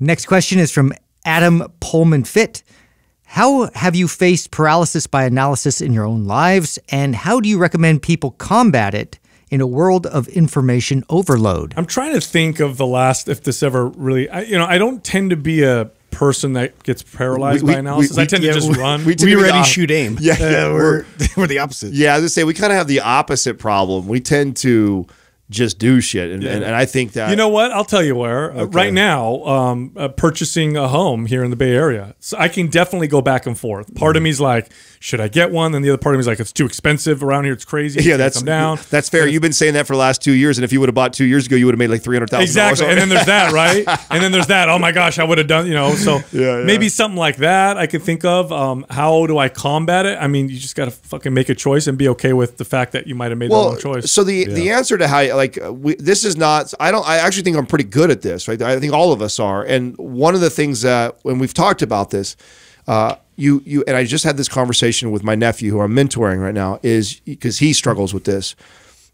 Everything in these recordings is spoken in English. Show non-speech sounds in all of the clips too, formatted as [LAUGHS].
Next question is from Adam Pullman Fit. How have you faced paralysis by analysis in your own lives, and how do you recommend people combat it in a world of information overload? I'm trying to think of the last, if this ever really, I, you know, I don't tend to be a person that gets paralyzed we, by analysis. We, we, I tend yeah, to just run. We, we ready, shoot, aim. Yeah, yeah uh, we're, [LAUGHS] we're the opposite. Yeah, I was say we kind of have the opposite problem. We tend to just do shit. And, yeah. and, and, I think that. You know what? I'll tell you where. Uh, okay. right now, um, uh, purchasing a home here in the Bay Area. So I can definitely go back and forth. Part mm. of mm-hmm. me's like, should I get one? And the other part of me's like, it's too expensive around here. It's crazy. Yeah, that's down. That's fair. You've been saying that for the last two years. And if you would have bought two years ago, you would have made like 300000 Exactly. and then there's that, right? and then there's that. Oh my gosh, I would have done, you know. So [LAUGHS] yeah, yeah. maybe something like that I could think of. Um, how do I combat it? I mean, you just got to fucking make a choice and be okay with the fact that you might have made well, the wrong choice. So the, the answer to how, like uh, we, this is not i don't i actually think i'm pretty good at this right i think all of us are and one of the things that when we've talked about this uh, you you and i just had this conversation with my nephew who i'm mentoring right now is because he struggles with this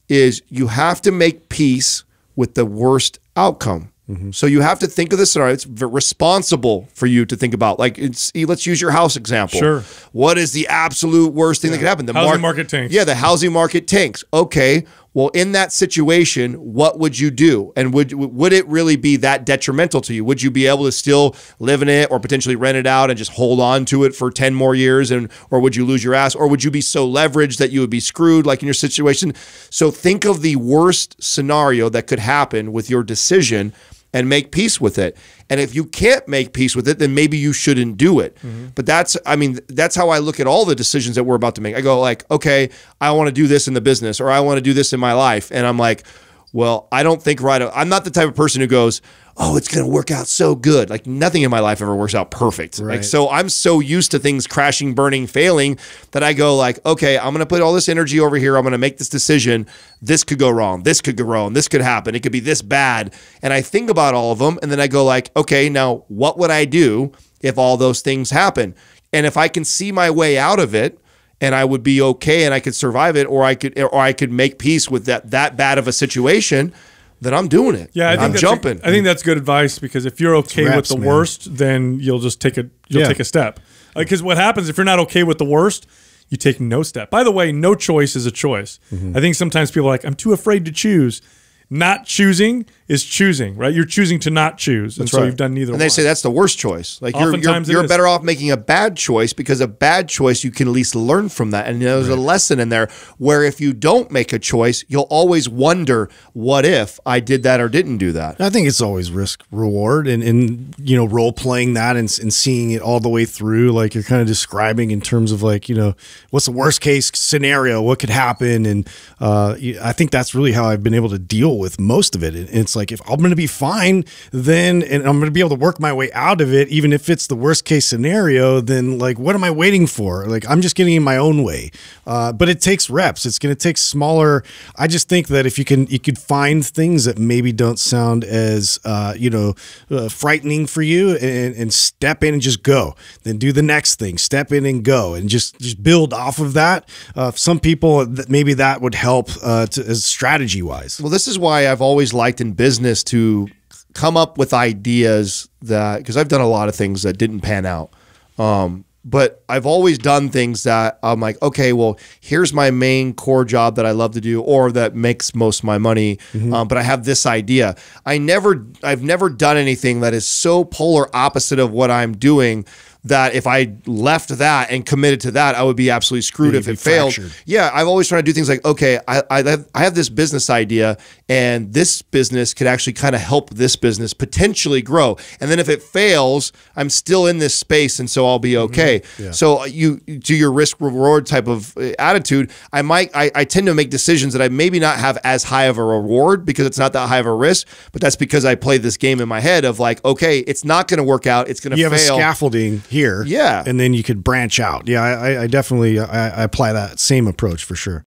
is you have to make peace with the worst outcome Mm-hmm. So you have to think of the scenario. It's responsible for you to think about. Like, let's use your house example. Sure. What is the absolute worst thing yeah. that could happen? The housing mar- market tanks. Yeah, the housing market tanks. Okay. Well, in that situation, what would you do? And would would it really be that detrimental to you? Would you be able to still live in it or potentially rent it out and just hold on to it for 10 more years and or would you lose your ass or would you be so leveraged that you would be screwed like in your situation? So think of the worst scenario that could happen with your decision and make peace with it. And if you can't make peace with it, then maybe you shouldn't do it. Mm -hmm. But that's, I mean, that's how I look at all the decisions that we're about to make. I go like, okay, I want to do this in the business, or I want to do this in my life, and I'm like, well, I don't think right. I'm not the type of person who goes, "Oh, it's going to work out so good." Like nothing in my life ever works out perfect. Right. Like so, I'm so used to things crashing, burning, failing that I go like, "Okay, I'm going to put all this energy over here. I'm going to make this decision. This could go wrong. This could go wrong. This could happen. It could be this bad." And I think about all of them, and then I go like, "Okay, now what would I do if all those things happen?" And if I can see my way out of it, and I would be okay and I could survive it or I could or I could make peace with that that bad of a situation that I'm doing it. Yeah, I am jumping. A, I think that's good advice because if you're okay with the man. worst, then you'll just take a you'll yeah. take a step. Because what happens if you're not okay with the worst, you take no step. By the way, no choice is a choice. Mm -hmm. I think sometimes people are like, I'm too afraid to choose not choosing is choosing, right? You're choosing to not choose, and that's so right. you've done neither. And they one. say that's the worst choice. Like you're you're, you're better off making a bad choice because a bad choice you can at least learn from that, and there's right. a lesson in there. Where if you don't make a choice, you'll always wonder, what if I did that or didn't do that? I think it's always risk reward, and and you know role playing that and, and seeing it all the way through, like you're kind of describing in terms of like you know what's the worst case scenario, what could happen, and uh, I think that's really how I've been able to deal with with most of it. And it's like, if I'm going to be fine, then, and I'm going to be able to work my way out of it, even if it's the worst case scenario, then like, what am I waiting for? Like, I'm just getting in my own way. Uh, but it takes reps. It's going to take smaller. I just think that if you can, you could find things that maybe don't sound as, uh, you know, uh, frightening for you and, and step in and just go, then do the next thing, step in and go and just, just build off of that. Uh, some people, maybe that would help uh, to, as strategy wise. Well, this is why why I've always liked in business to come up with ideas that because I've done a lot of things that didn't pan out. Um, but I've always done things that I'm like, okay, well, here's my main core job that I love to do or that makes most of my money. Mm -hmm. um, but I have this idea. I never, I've never done anything that is so polar opposite of what I'm doing that if I left that and committed to that, I would be absolutely screwed if it failed. Fractured. Yeah, I've always tried to do things like, okay, I, I, have, I have this business idea, and this business could actually kind of help this business potentially grow. And then if it fails, I'm still in this space, and so I'll be mm-hmm. okay. Mm -hmm. yeah. So uh, you do your risk reward type of uh, attitude. I might I, I tend to make decisions that I maybe not have as high of a reward because it's not that high of a risk, but that's because I play this game in my head of like, okay, it's not going to work out. It's going to fail. You have a scaffolding here. Yeah. And then you could branch out. Yeah, I, I definitely I, I apply that same approach for sure.